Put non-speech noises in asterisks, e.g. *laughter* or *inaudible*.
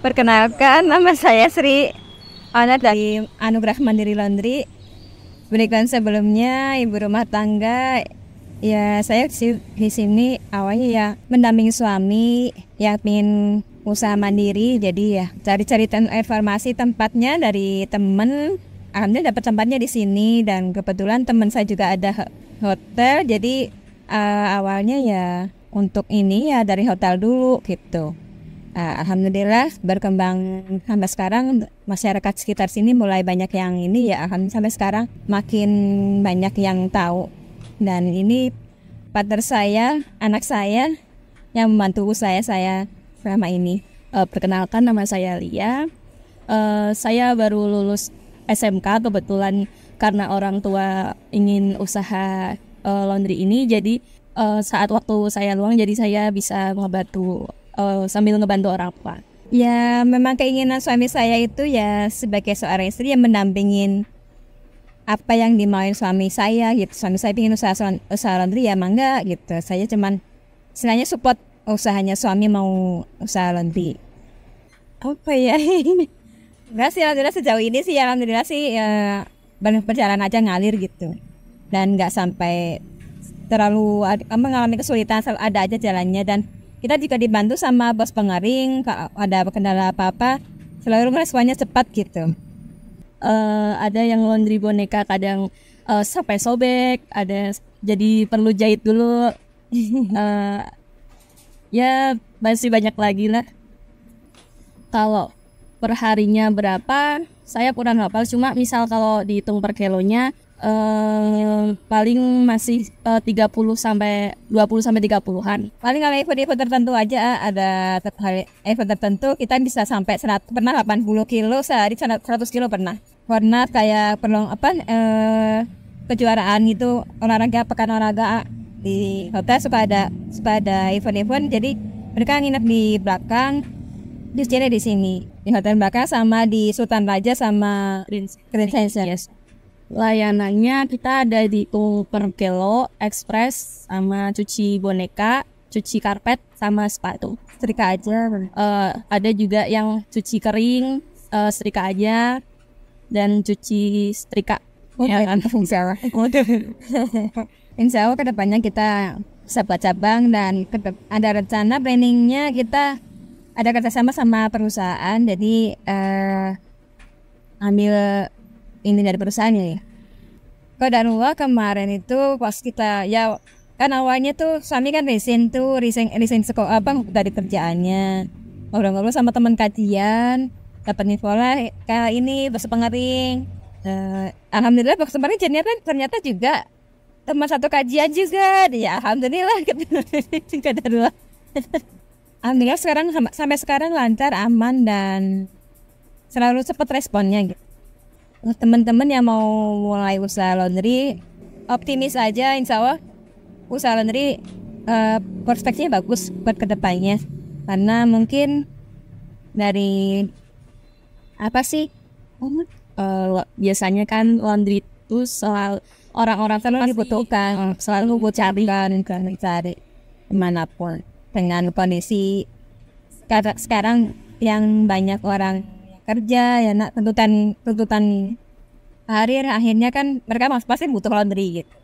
Perkenalkan, nama saya Sri Ana dari Anugerah Mandiri Laundry. Berikan sebelumnya ibu rumah tangga ya saya di sini awalnya ya mendamping suami yang ingin usaha mandiri jadi ya cari-cari informasi tempatnya dari temen Alhamdulillah dapat tempatnya di sini dan kebetulan teman saya juga ada hotel jadi uh, awalnya ya untuk ini ya dari hotel dulu gitu Uh, alhamdulillah berkembang sampai sekarang masyarakat sekitar sini mulai banyak yang ini ya alhamdulillah sampai sekarang makin banyak yang tahu dan ini partner saya anak saya yang membantu saya saya selama ini uh, perkenalkan nama saya Lia uh, saya baru lulus SMK kebetulan karena orang tua ingin usaha uh, laundry ini jadi uh, saat waktu saya luang jadi saya bisa membantu uh, sambil ngebantu orang tua. Ya memang keinginan suami saya itu ya sebagai seorang istri yang mendampingin apa yang dimauin suami saya gitu. Suami saya ingin usaha usaha laundry ya mangga gitu. Saya cuman sebenarnya support usahanya suami mau usaha laundry. Apa ya? Enggak sih alhamdulillah sejauh ini sih alhamdulillah sih ya, perjalanan aja ngalir gitu. Dan nggak sampai terlalu mengalami kesulitan ada aja jalannya dan kita juga dibantu sama bos pengering, ada kendala apa-apa, selalu responnya cepat gitu. Uh, ada yang laundry boneka kadang uh, eh, sampai sobek, ada jadi perlu jahit dulu. uh, *laughs* ya masih banyak lagi lah. Kalau perharinya berapa, saya kurang hafal. Cuma misal kalau dihitung per kilonya, eh, paling masih eh, 30 sampai 20 sampai 30-an. Paling kalau event-event tertentu aja eh, ada event tertentu kita bisa sampai 100, pernah 80 kilo sehari 100 kilo pernah. Pernah kayak perlong apa eh, kejuaraan gitu olahraga pekan olahraga eh, di hotel suka ada suka ada event-event jadi mereka nginep di belakang di sini di sini di hotel belakang sama di Sultan Raja sama Prince Station. Yes. Layanannya kita ada di per kilo, ekspres, sama cuci boneka, cuci karpet, sama sepatu. Setrika aja. Uh, ada juga yang cuci kering, uh, setrika aja, dan cuci setrika. Oh, ya, iya. kan? *laughs* Insya Allah. *laughs* Insya Allah kedepannya kita bisa buat cabang dan ada rencana planningnya kita ada kerjasama sama perusahaan jadi uh, ambil ini dari perusahaannya ya Kodanwa kemarin itu pas kita ya kan awalnya tuh suami kan resign tuh resign resign sekolah apa dari kerjaannya ngobrol-ngobrol sama teman kajian dapat info lah kayak ini bos pengering uh, eh, alhamdulillah bos pengering ternyata kan ternyata juga teman satu kajian juga ya alhamdulillah *laughs* kita dulu alhamdulillah sekarang sampai sekarang lancar aman dan selalu cepat responnya gitu teman-teman yang mau mulai usaha laundry optimis aja insya Allah usaha laundry uh, eh, perspektifnya bagus buat kedepannya karena mungkin dari apa sih oh, uh, biasanya kan laundry itu soal orang-orang selalu kan Pasti. dibutuhkan ah, selalu gue cari kan cari, cari dimanapun dengan kondisi sekarang yang banyak orang kerja ya nak tuntutan tuntutan karir akhirnya kan mereka masih pasti butuh laundry gitu